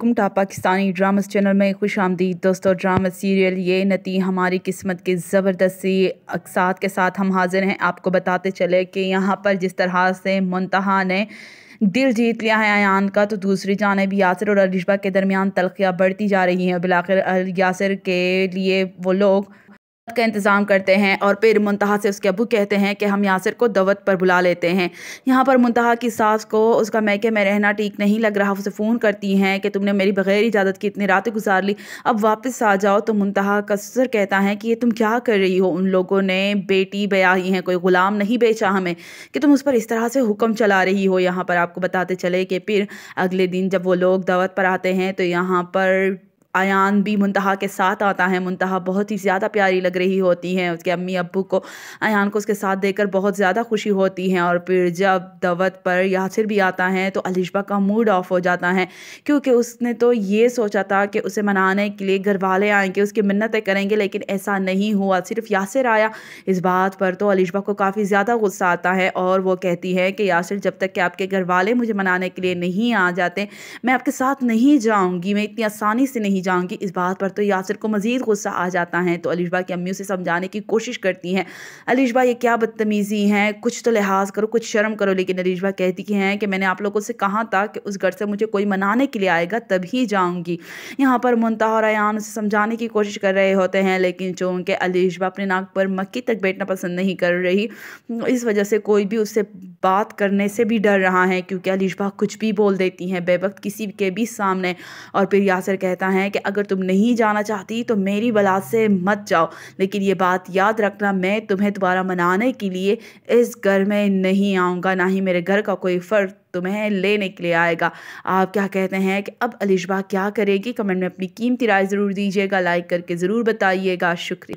Kumta Pakistani dramas channel में खुश आमदीद दोस्तों ड्रामा सीरियल ये नती हमारी किस्मत के ज़बरदस्ती अकसात के साथ हम हाजिर हैं आपको बताते चले कि यहाँ पर जिस तरह से मुंतहा ने दिल जीत लिया है आयान का तो दूसरी जानब यासर और अलिशबा के दरमियान तलखियाँ बढ़ती जा रही हैं और बिलाखिर यासर के लिए वो लोग का इंतज़ाम करते हैं और फिर मुंतहा से उसके अबू कहते हैं कि हम यासिर को दवत पर बुला लेते हैं यहाँ पर मुंतहा की सास को उसका मैके में रहना ठीक नहीं लग रहा उसे फ़ोन करती हैं कि तुमने मेरी बग़ैर इजाज़त की इतनी रातें गुजार ली अब वापस आ जाओ तो मुंतहा कसर कहता है कि ये तुम क्या कर रही हो उन लोगों ने बेटी ब्याही हैं कोई ग़ुलाम नहीं बेचा हमें कि तुम उस पर इस तरह से हुक्म चला रही हो यहाँ पर आपको बताते चले कि फिर अगले दिन जब वो लोग दावत पर आते हैं तो यहाँ पर आयान भी मुंतहा के साथ आता है मुंतहा बहुत ही ज़्यादा प्यारी लग रही होती हैं उसके अम्मी अबू को आयान को उसके साथ देखकर बहुत ज़्यादा खुशी होती है और फिर जब दवत पर यासिर भी आता है तो अलिशबा का मूड ऑफ हो जाता है क्योंकि उसने तो ये सोचा था कि उसे मनाने के लिए घर वाले आएंगे उसकी मन्नतें करेंगे लेकिन ऐसा नहीं हुआ सिर्फ यासिर आया इस बात पर तो अलिशबा को काफ़ी ज़्यादा गुस्सा आता है और वो कहती है कि यासिर जब तक कि आपके घर वाले मुझे मनाने के लिए नहीं आ जाते मैं आपके साथ नहीं जाऊँगी मैं इतनी आसानी से नहीं जान की इस बात पर तो यासर को मज़ीद गुस्सा आ जाता है तो अलिशबा की अम्मी उसे समझाने की कोशिश करती हैं अलिशबा ये क्या बदतमीज़ी है कुछ तो लिहाज करो कुछ शर्म करो लेकिन अलिशबा कहती हैं कि मैंने आप लोगों से कहा था कि उस घर से मुझे कोई मनाने के लिए आएगा तभी जाऊँगी यहाँ पर मुनता और अयान उसे समझाने की कोशिश कर रहे होते हैं लेकिन चूँकि अलिशबा अपने नाक पर मक्की तक बैठना पसंद नहीं कर रही इस वजह से कोई भी उससे बात करने से भी डर रहा है क्योंकि अलिशबा कुछ भी बोल देती हैं बेवक्त किसी के भी सामने और फिर यासर कहता है कि अगर तुम नहीं जाना चाहती तो मेरी बला से मत जाओ लेकिन ये बात याद रखना मैं तुम्हें दोबारा मनाने के लिए इस घर में नहीं आऊँगा ना ही मेरे घर का कोई फ़र्क तुम्हें लेने के लिए आएगा आप क्या कहते हैं कि अब अलिशबा क्या करेगी कमेंट में अपनी कीमती राय ज़रूर दीजिएगा लाइक करके ज़रूर बताइएगा शुक्रिया